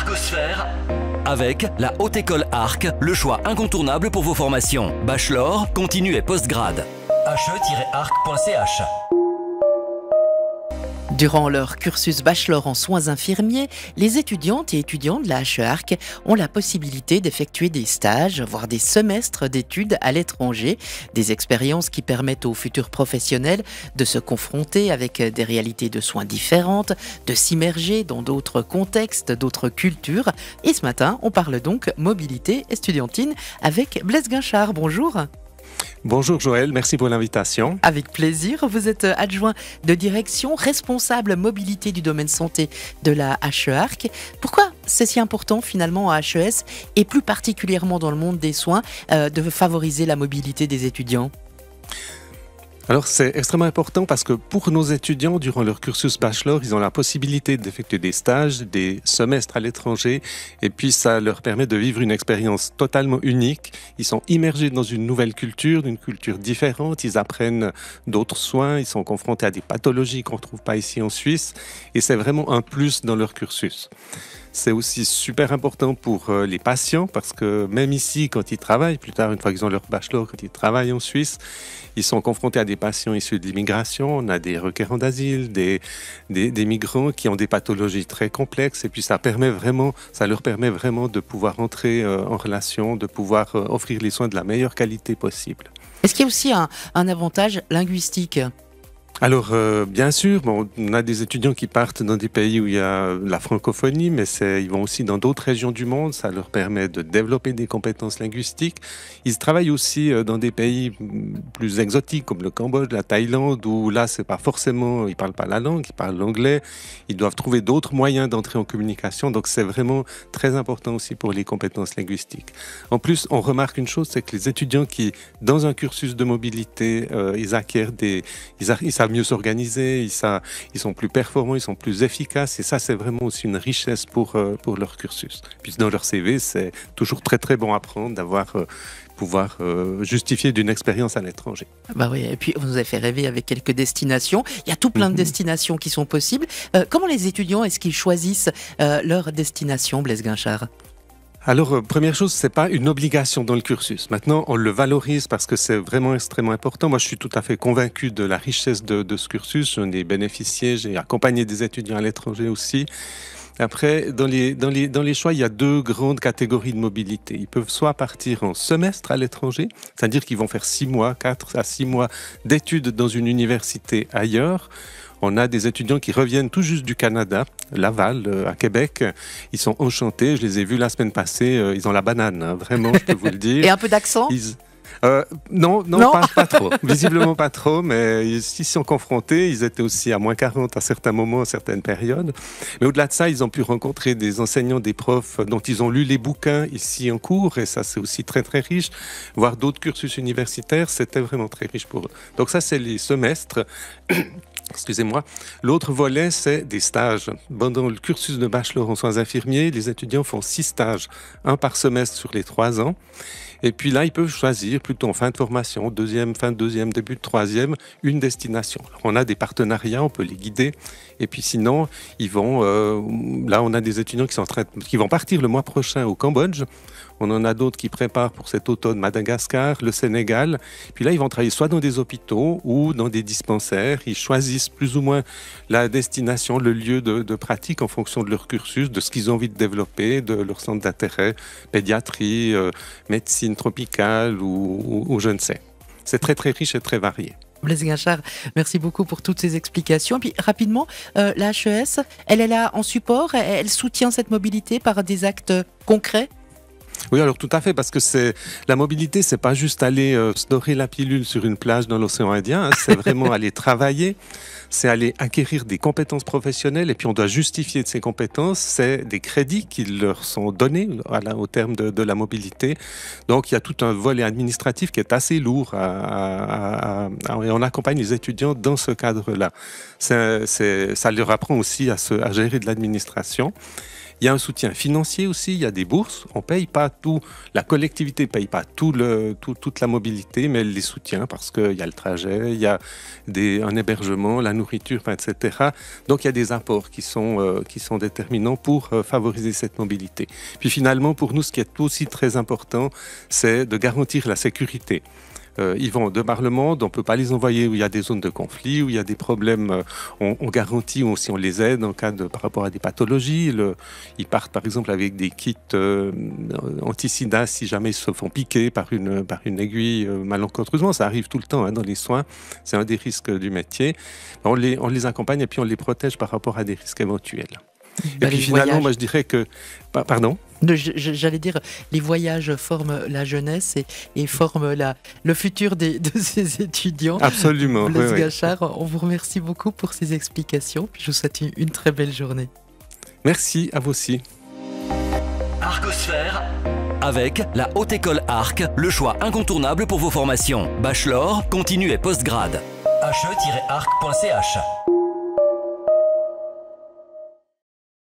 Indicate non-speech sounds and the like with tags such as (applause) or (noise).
Arcosphère avec la Haute École Arc, le choix incontournable pour vos formations. Bachelor, continue et postgrade. he-arc.ch Durant leur cursus bachelor en soins infirmiers, les étudiantes et étudiants de la HEARC ont la possibilité d'effectuer des stages, voire des semestres d'études à l'étranger, des expériences qui permettent aux futurs professionnels de se confronter avec des réalités de soins différentes, de s'immerger dans d'autres contextes, d'autres cultures. Et ce matin, on parle donc mobilité estudiantine avec Blaise Guinchard. Bonjour. Bonjour Joël, merci pour l'invitation. Avec plaisir, vous êtes euh, adjoint de direction responsable mobilité du domaine santé de la HEARC. Pourquoi c'est si important finalement à HES et plus particulièrement dans le monde des soins euh, de favoriser la mobilité des étudiants alors c'est extrêmement important parce que pour nos étudiants, durant leur cursus bachelor, ils ont la possibilité d'effectuer des stages, des semestres à l'étranger, et puis ça leur permet de vivre une expérience totalement unique. Ils sont immergés dans une nouvelle culture, d'une culture différente, ils apprennent d'autres soins, ils sont confrontés à des pathologies qu'on ne trouve pas ici en Suisse, et c'est vraiment un plus dans leur cursus. C'est aussi super important pour euh, les patients parce que même ici, quand ils travaillent, plus tard, une fois qu'ils ont leur bachelor, quand ils travaillent en Suisse, ils sont confrontés à des patients issus de l'immigration, on a des requérants d'asile, des, des, migrants qui ont des pathologies très complexes. Et puis ça, permet vraiment, ça leur permet vraiment de pouvoir entrer euh, en relation, de pouvoir euh, offrir les soins de la meilleure qualité possible. Est-ce qu'il y a aussi un avantage linguistique alors, euh, bien sûr, on a des étudiants qui partent dans des pays où il y a la francophonie, mais ils vont aussi dans d'autres régions du monde. Ça leur permet de développer des compétences linguistiques. Ils travaillent aussi euh, dans des pays plus exotiques, comme le Cambodge, la Thaïlande, où là, c'est pas forcément, ils parlent pas la langue, ils parlent l'anglais. Ils doivent trouver d'autres moyens d'entrer en communication. Donc, c'est vraiment très important aussi pour les compétences linguistiques. En plus, on remarque une chose, c'est que les étudiants qui, dans un cursus de mobilité, euh, ils acquièrent des, ils, ils mieux s'organiser, ils, sont plus performants, ils sont plus efficaces. Et ça, c'est vraiment aussi une richesse pour, euh, pour leur cursus. Puis dans leur CV, c'est toujours très très bon à prendre d'avoir euh, pouvoir euh, justifier d'une expérience à l'étranger. Ah bah oui, et puis vous nous avez fait rêver avec quelques destinations. Il y a tout plein de mhm. destinations qui sont possibles. comment les étudiants est-ce qu'ils choisissent leur destination, Blaise Guinchard alors, euh, première chose, ce n'est pas une obligation dans le cursus. Maintenant, on le valorise parce que c'est vraiment extrêmement important. Moi, je suis tout à fait convaincu de la richesse de, ce cursus. J'en ai bénéficié, j'ai accompagné des étudiants à l'étranger aussi. Après, dans les, dans, les, dans les choix, il y a deux grandes catégories de mobilité. Ils peuvent soit partir en semestre à l'étranger, c'est-à-dire qu'ils vont faire six mois, quatre à six mois d'études dans une université ailleurs, on a des étudiants qui reviennent tout juste du Canada, Laval, euh, à Québec. Ils sont enchantés. Je les ai vus la semaine passée. Euh, ils ont la banane, hein. vraiment, je peux vous le (laughs) dire. Et un peu d'accent euh, non, non, Pas, pas, trop. (laughs) Visiblement pas trop, mais ils s'y sont confrontés. Ils étaient aussi à moins 40 à certains moments, à certaines périodes. Mais au-delà de ça, ils ont pu rencontrer des enseignants, des profs dont ils ont lu les bouquins ici en cours, et ça c'est aussi très très riche. Voir d'autres cursus universitaires, c'était vraiment très riche pour eux. Donc ça c'est les semestres. Excusez-moi. L'autre volet, c'est des stages. Pendant dans le cursus de bachelor en soins infirmiers, les étudiants font six stages, un par semestre sur les trois ans. Et puis là, ils peuvent choisir plutôt en fin de formation, deuxième, fin de deuxième, début de troisième, une destination. on a des partenariats, on peut les guider. Et puis sinon, ils vont. Euh, là, on a des étudiants qui, sont qui vont partir le mois prochain au Cambodge. On en a d'autres qui préparent pour cet automne Madagascar, le Sénégal. Puis là, ils vont travailler soit dans des hôpitaux ou dans des dispensaires. Ils choisissent plus ou moins la destination, le lieu de, pratique en fonction de leur cursus, de ce qu'ils ont envie de développer, de leur centre d'intérêt, pédiatrie, euh, médecine tropicale ou, je ne sais. C'est très très riche et très varié. Blaise Gachard, merci beaucoup pour toutes ces explications. puis rapidement, euh, la HES, elle est là en support, elle soutient cette mobilité par des actes concrets oui, alors tout à fait, parce que c'est la mobilité, c'est pas juste aller euh, se dorer la pilule sur une plage dans l'océan Indien, hein, c'est vraiment (laughs) aller travailler, c'est aller acquérir des compétences professionnelles, et puis on doit justifier de ces compétences, c'est des crédits qui leur sont donnés au terme de, la mobilité. Donc il y a tout un volet administratif qui est assez lourd, et on accompagne les étudiants dans ce cadre-là. Ça leur apprend aussi à, à gérer de l'administration. Il y a un soutien financier aussi, il y a des bourses. On paye pas tout, la collectivité paye pas tout le, toute la mobilité, mais elle les soutient parce qu'il y a le trajet, il y a des, un hébergement, la nourriture, etc. Donc il y a des apports qui sont, euh, qui sont déterminants pour euh, favoriser cette mobilité. Puis finalement, pour nous, ce qui est aussi très important, c'est de garantir la sécurité ils euh, vont de par le monde, on ne peut pas les envoyer où il y a des zones de conflit, où il y a des problèmes. Euh, on, on garantit si on les aide en cas de, par rapport à des pathologies. ils partent par exemple avec des kits euh, anti si jamais ils se font piquer par une, par une aiguille euh, malencontreusement. Ça arrive tout le temps hein, dans les soins. C'est un des risques du métier. On les, on les accompagne et puis on les protège par rapport à des risques éventuels. et puis finalement, moi je dirais que. Pardon J'allais dire, les voyages forment la jeunesse et, forment la, le futur des, de (laughs) ces étudiants. Absolument. Blaise Gachard, on vous remercie beaucoup pour ces explications. je vous souhaite une, très belle journée. Merci à vous aussi. Arcosphère avec la Haute École Arc, le choix incontournable pour vos formations. Bachelor, continue et postgrade. he-arc.ch